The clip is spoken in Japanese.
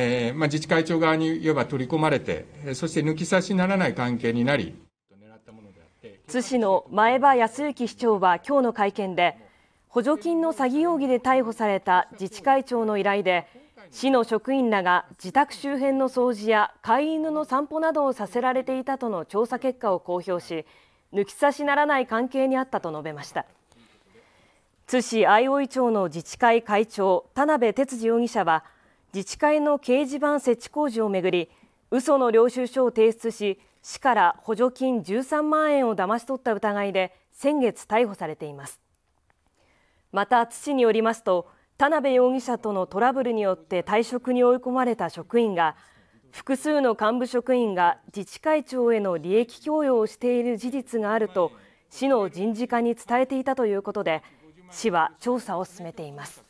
えー、まあ、自治会長側にいわば取り込まれて、そして抜き差しならない関係になり、津市の前場康之市長は今日の会見で、補助金の詐欺容疑で逮捕された自治会長の依頼で、市の職員らが自宅周辺の掃除や飼い犬の散歩などをさせられていたとの調査結果を公表し、抜き差しならない関係にあったと述べました。津市相生町の自治会会長、田辺哲司容疑者は、自治会の掲示板設置工事をめぐり嘘の領収書を提出し市から補助金13万円を騙し取った疑いで先月逮捕されていますまた津市によりますと田辺容疑者とのトラブルによって退職に追い込まれた職員が複数の幹部職員が自治会長への利益供与をしている事実があると市の人事課に伝えていたということで市は調査を進めています